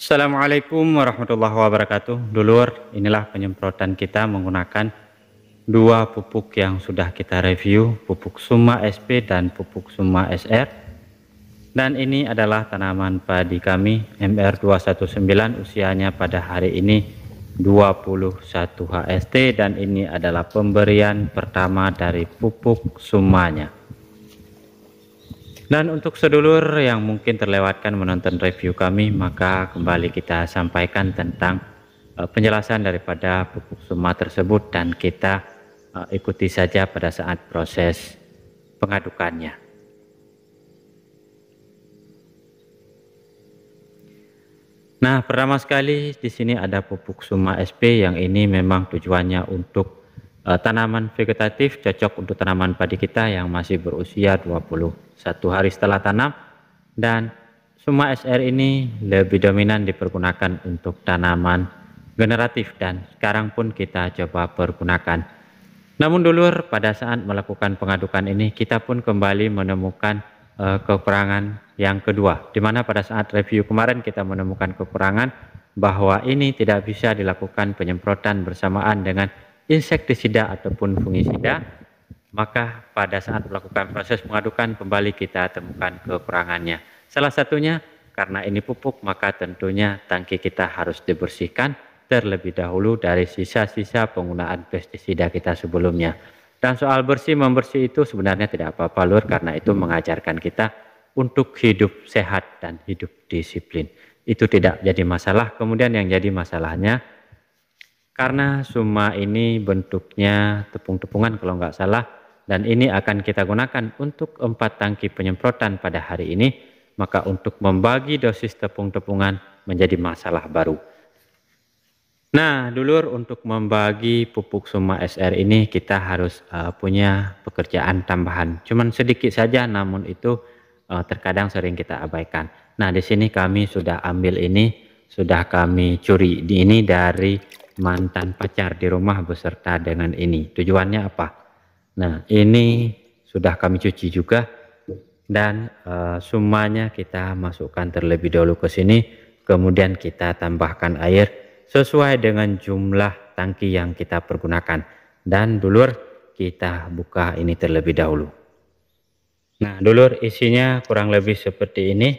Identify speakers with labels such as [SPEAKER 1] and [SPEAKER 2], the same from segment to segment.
[SPEAKER 1] Assalamualaikum warahmatullahi wabarakatuh. Dulur, inilah penyemprotan kita menggunakan dua pupuk yang sudah kita review, pupuk Suma SP dan pupuk Suma SR. Dan ini adalah tanaman padi kami MR219 usianya pada hari ini 21 HST dan ini adalah pemberian pertama dari pupuk sumanya. Dan untuk sedulur yang mungkin terlewatkan menonton review kami, maka kembali kita sampaikan tentang eh, penjelasan daripada pupuk suma tersebut dan kita eh, ikuti saja pada saat proses pengadukannya. Nah, pertama sekali di sini ada pupuk suma SP yang ini memang tujuannya untuk Eh, tanaman vegetatif cocok untuk tanaman padi kita yang masih berusia 21 hari setelah tanam dan semua SR ini lebih dominan dipergunakan untuk tanaman generatif dan sekarang pun kita coba pergunakan. Namun dulur pada saat melakukan pengadukan ini kita pun kembali menemukan uh, kekurangan yang kedua di mana pada saat review kemarin kita menemukan kekurangan bahwa ini tidak bisa dilakukan penyemprotan bersamaan dengan insektisida ataupun fungisida, maka pada saat melakukan proses pengadukan kembali kita temukan kekurangannya. Salah satunya karena ini pupuk maka tentunya tangki kita harus dibersihkan terlebih dahulu dari sisa-sisa penggunaan pestisida kita sebelumnya. Dan soal bersih membersih itu sebenarnya tidak apa-apa lur karena itu mengajarkan kita untuk hidup sehat dan hidup disiplin. Itu tidak jadi masalah. Kemudian yang jadi masalahnya karena suma ini bentuknya tepung-tepungan kalau nggak salah dan ini akan kita gunakan untuk empat tangki penyemprotan pada hari ini maka untuk membagi dosis tepung-tepungan menjadi masalah baru. Nah, dulur untuk membagi pupuk suma SR ini kita harus uh, punya pekerjaan tambahan. Cuman sedikit saja namun itu uh, terkadang sering kita abaikan. Nah, di sini kami sudah ambil ini sudah kami curi di ini dari mantan pacar di rumah beserta dengan ini. Tujuannya apa? Nah, ini sudah kami cuci juga dan e, semuanya kita masukkan terlebih dahulu ke sini, kemudian kita tambahkan air sesuai dengan jumlah tangki yang kita pergunakan dan dulur kita buka ini terlebih dahulu. Nah, dulur isinya kurang lebih seperti ini.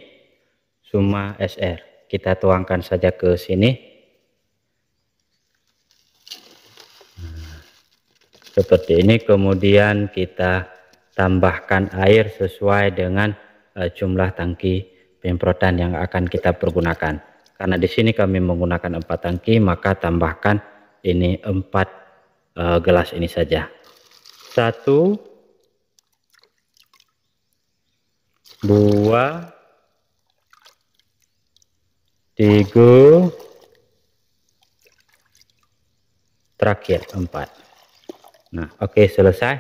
[SPEAKER 1] semua SR kita tuangkan saja ke sini nah, seperti ini kemudian kita tambahkan air sesuai dengan eh, jumlah tangki pemprotan yang akan kita pergunakan karena di sini kami menggunakan empat tangki maka tambahkan ini empat eh, gelas ini saja satu dua tiga terakhir empat nah oke okay, selesai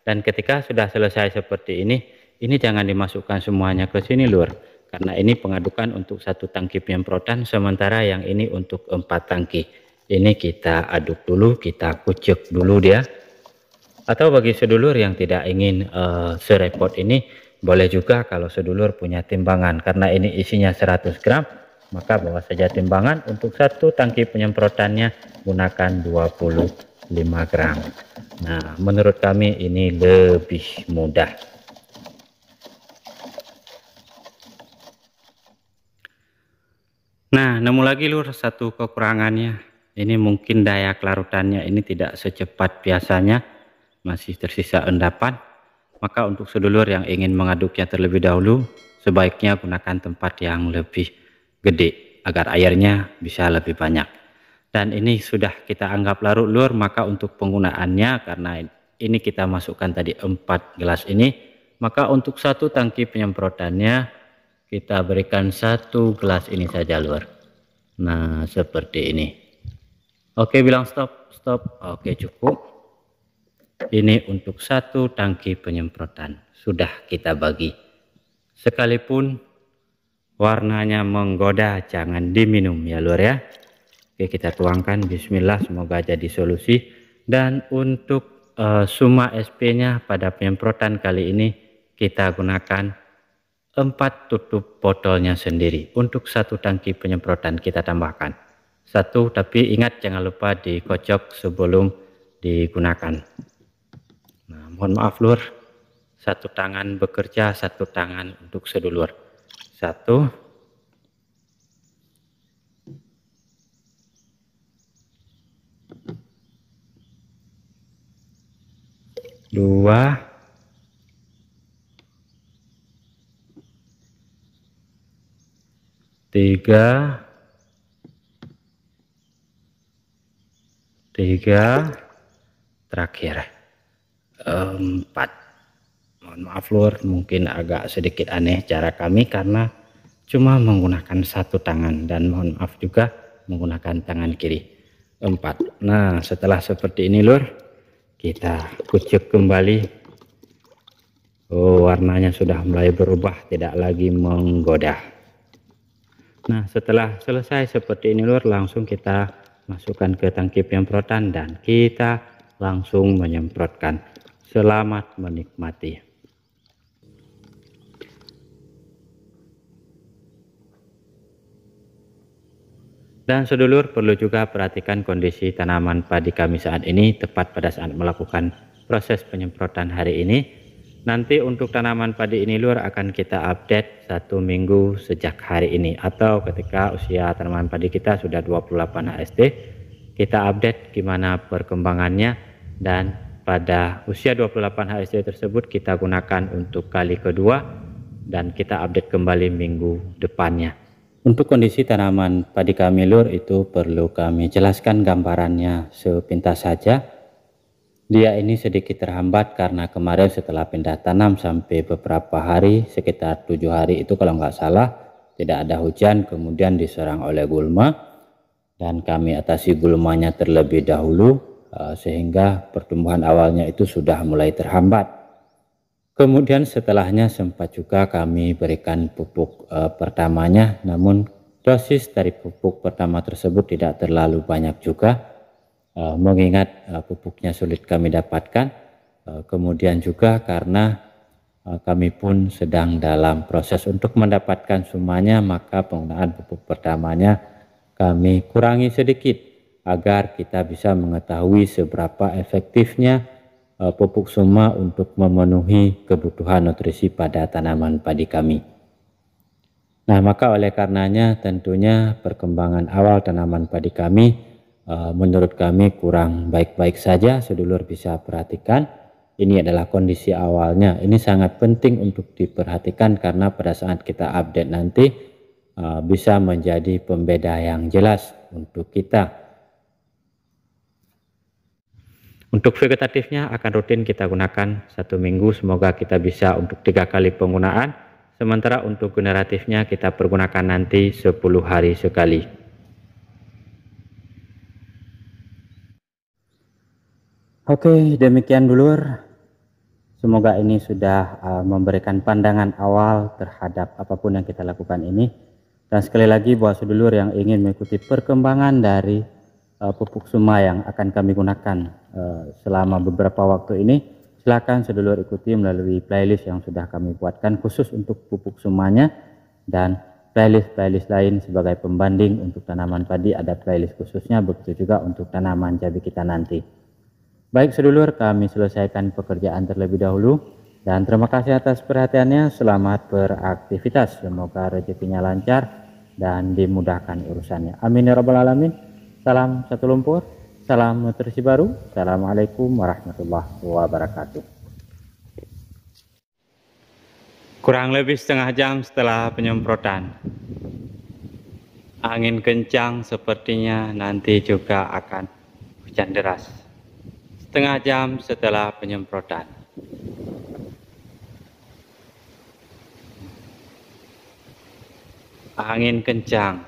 [SPEAKER 1] dan ketika sudah selesai seperti ini ini jangan dimasukkan semuanya ke sini lur karena ini pengadukan untuk satu tangki penyemprotan sementara yang ini untuk empat tangki ini kita aduk dulu kita kucek dulu dia atau bagi sedulur yang tidak ingin uh, serepot ini boleh juga kalau sedulur punya timbangan karena ini isinya 100 gram maka bawa saja timbangan untuk satu tangki penyemprotannya gunakan 25 gram nah menurut kami ini lebih mudah nah nemu lagi lur satu kekurangannya ini mungkin daya kelarutannya ini tidak secepat biasanya masih tersisa endapan maka untuk sedulur yang ingin mengaduknya terlebih dahulu sebaiknya gunakan tempat yang lebih gede agar airnya bisa lebih banyak. Dan ini sudah kita anggap larut lur maka untuk penggunaannya karena ini kita masukkan tadi empat gelas ini maka untuk satu tangki penyemprotannya kita berikan satu gelas ini saja lur. Nah seperti ini. Oke bilang stop stop oke cukup ini untuk satu tangki penyemprotan sudah kita bagi sekalipun warnanya menggoda jangan diminum ya lur ya oke kita tuangkan bismillah semoga jadi solusi dan untuk e, suma SP nya pada penyemprotan kali ini kita gunakan empat tutup botolnya sendiri untuk satu tangki penyemprotan kita tambahkan satu tapi ingat jangan lupa dikocok sebelum digunakan nah mohon maaf lur satu tangan bekerja satu tangan untuk sedulur satu. Dua. Tiga. Tiga. Terakhir. Empat. Mohon maaf Lur, mungkin agak sedikit aneh cara kami karena cuma menggunakan satu tangan dan mohon maaf juga menggunakan tangan kiri. Empat. Nah, setelah seperti ini Lur, kita kucek kembali. Oh, warnanya sudah mulai berubah, tidak lagi menggoda. Nah, setelah selesai seperti ini Lur, langsung kita masukkan ke tangki penyemprotan dan kita langsung menyemprotkan. Selamat menikmati. Dan sedulur perlu juga perhatikan kondisi tanaman padi kami saat ini tepat pada saat melakukan proses penyemprotan hari ini. Nanti untuk tanaman padi ini luar akan kita update satu minggu sejak hari ini atau ketika usia tanaman padi kita sudah 28 HST kita update gimana perkembangannya dan pada usia 28 HST tersebut kita gunakan untuk kali kedua dan kita update kembali minggu depannya. Untuk kondisi tanaman padi kami lur itu perlu kami jelaskan gambarannya sepintas saja. Dia ini sedikit terhambat karena kemarin setelah pindah tanam sampai beberapa hari, sekitar tujuh hari itu kalau nggak salah, tidak ada hujan, kemudian diserang oleh gulma, dan kami atasi gulmanya terlebih dahulu, eh, sehingga pertumbuhan awalnya itu sudah mulai terhambat. Kemudian setelahnya sempat juga kami berikan pupuk e, pertamanya, namun dosis dari pupuk pertama tersebut tidak terlalu banyak juga, e, mengingat e, pupuknya sulit kami dapatkan. E, kemudian juga karena e, kami pun sedang dalam proses untuk mendapatkan semuanya, maka penggunaan pupuk pertamanya kami kurangi sedikit agar kita bisa mengetahui seberapa efektifnya Eh, pupuk soma untuk memenuhi kebutuhan nutrisi pada tanaman padi kami. Nah, maka oleh karenanya tentunya perkembangan awal tanaman padi kami eh, menurut kami kurang baik-baik saja, sedulur bisa perhatikan. Ini adalah kondisi awalnya. Ini sangat penting untuk diperhatikan karena pada saat kita update nanti eh, bisa menjadi pembeda yang jelas untuk kita Untuk vegetatifnya akan rutin kita gunakan satu minggu, semoga kita bisa untuk tiga kali penggunaan. Sementara untuk generatifnya kita pergunakan nanti 10 hari sekali. Oke, demikian dulur. Semoga ini sudah uh, memberikan pandangan awal terhadap apapun yang kita lakukan ini. Dan sekali lagi buat sedulur yang ingin mengikuti perkembangan dari uh, pupuk suma yang akan kami gunakan uh, selama beberapa waktu ini, silakan sedulur ikuti melalui playlist yang sudah kami buatkan khusus untuk pupuk sumanya dan playlist-playlist lain sebagai pembanding untuk tanaman padi ada playlist khususnya begitu juga untuk tanaman cabai kita nanti. Baik sedulur, kami selesaikan pekerjaan terlebih dahulu dan terima kasih atas perhatiannya. Selamat beraktivitas, semoga rezekinya lancar dan dimudahkan urusannya. Amin ya rabbal alamin. Salam satu lumpur, salam nutrisi baru. Assalamualaikum warahmatullahi wabarakatuh. Kurang lebih setengah jam setelah penyemprotan, angin kencang sepertinya nanti juga akan hujan deras. Setengah jam setelah penyemprotan. Angin kencang,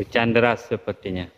[SPEAKER 1] hujan deras sepertinya.